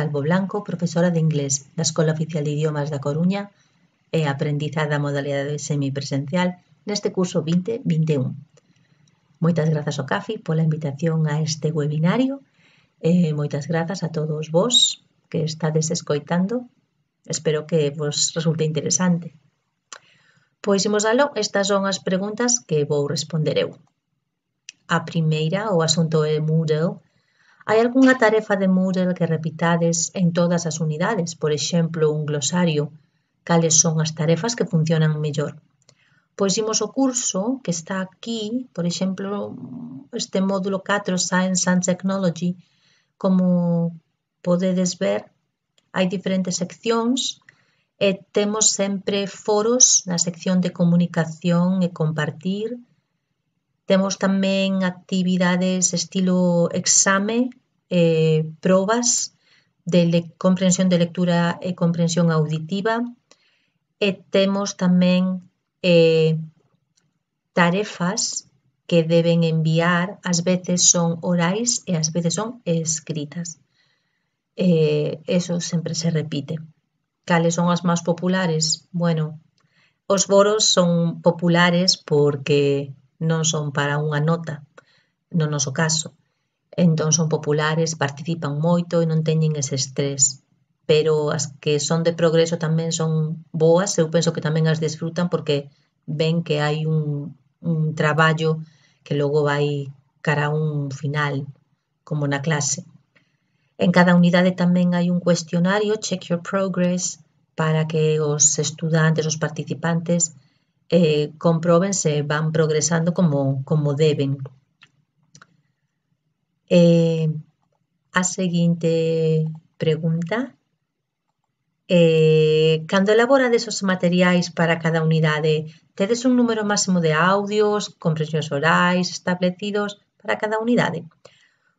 Calvo Blanco, profesora de inglés da Escola Oficial de Idiomas da Coruña e aprendizada a modalidade semipresencial neste curso 2021. Moitas grazas ao CAFI pola invitación a este webinario e moitas grazas a todos vos que estades escoitando. Espero que vos resulte interesante. Pois imos alo, estas son as preguntas que vou responder eu. A primeira, o asunto é Moodle, Hai algunha tarefa de Moodle que repitades en todas as unidades, por exemplo, un glosario, cales son as tarefas que funcionan mellor. Pois imos o curso que está aquí, por exemplo, este módulo 4 Science and Technology, como podedes ver, hai diferentes seccións e temos sempre foros na sección de comunicación e compartir, Temos tamén actividades estilo exame, eh, probas de comprensión de lectura e comprensión auditiva e temos tamén eh, tarefas que deben enviar, ás veces son orais e ás veces son escritas. Eh, eso sempre se repite. Cales son as máis populares? Bueno, os boros son populares porque non son para unha nota, no noso caso. Entón son populares, participan moito e non teñen ese estrés. Pero as que son de progreso tamén son boas, eu penso que tamén as desfrutan porque ven que hai un, un traballo que logo vai cara a un final, como na clase. En cada unidade tamén hai un cuestionario, Check Your Progress, para que os estudantes, os participantes, eh, comproben se van progresando como, como deben. Eh, a seguinte pregunta. Eh, cando elaborades os materiais para cada unidade, tedes un número máximo de audios, compresións orais establecidos para cada unidade?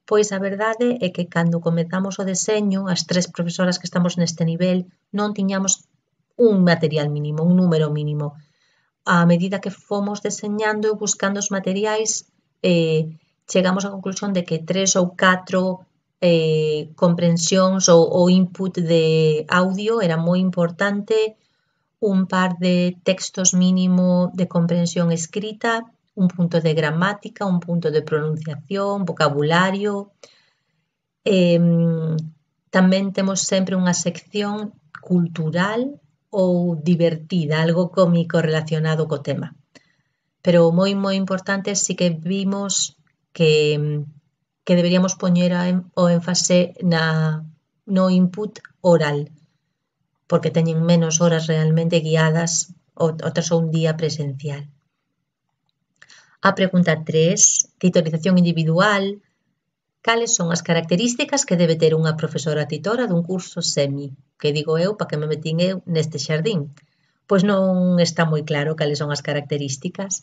Pois a verdade é que cando comezamos o deseño, as tres profesoras que estamos neste nivel, non tiñamos un material mínimo, un número mínimo a medida que fomos deseñando e buscando os materiais, eh, chegamos á conclusión de que tres ou catro eh, comprensións ou, ou input de audio era moi importante, un par de textos mínimo de comprensión escrita, un punto de gramática, un punto de pronunciación, vocabulario. Eh, tamén temos sempre unha sección cultural ou divertida, algo cómico relacionado co tema. Pero moi, moi importante sí que vimos que, mm, que deberíamos poñer o énfase na, no input oral, porque teñen menos horas realmente guiadas outras ou un día presencial. A pregunta 3, titorización individual, cales son as características que debe ter unha profesora titora dun curso semi, que digo eu para que me metín eu neste xardín. Pois non está moi claro cales son as características.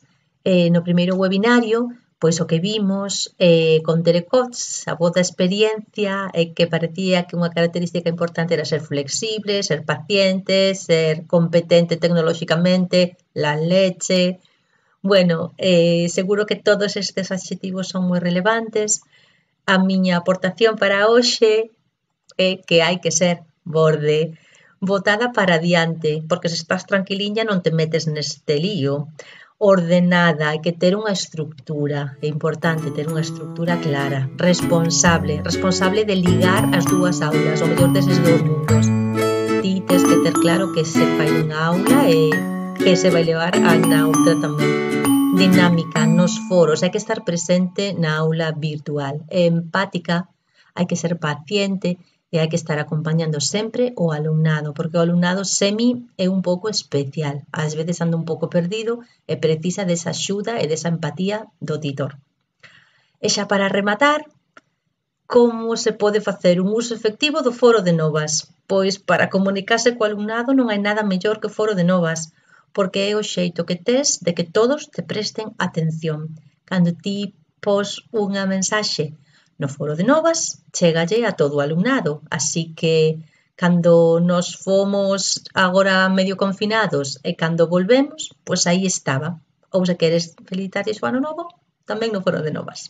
Eh, no primeiro webinario, pois o que vimos eh, con Telecots, a voz da experiencia, eh, que parecía que unha característica importante era ser flexible, ser paciente, ser competente tecnolóxicamente, la leche... Bueno, eh, seguro que todos estes adxetivos son moi relevantes, A miña aportación para hoxe é que hai que ser borde, botada para adiante, porque se estás tranquiliña non te metes neste lío. Ordenada, hai que ter unha estructura, é importante ter unha estructura clara, responsable, responsable de ligar as dúas aulas, o mellor deses dous mundos. Ti tens que ter claro que se fai unha aula e que se vai levar a outra tamén dinámica nos foros, hai que estar presente na aula virtual, é empática, hai que ser paciente e hai que estar acompañando sempre o alumnado, porque o alumnado semi é un pouco especial, ás veces anda un pouco perdido e precisa desa axuda e desa empatía do titor. E xa para rematar, como se pode facer un uso efectivo do foro de novas? Pois para comunicarse co alumnado non hai nada mellor que o foro de novas, porque é o xeito que tes de que todos te presten atención. Cando ti pos unha mensaxe no foro de novas, chegalle a todo o alumnado. Así que cando nos fomos agora medio confinados e cando volvemos, pois aí estaba. Ou se queres felicitar o ano novo, tamén no foro de novas.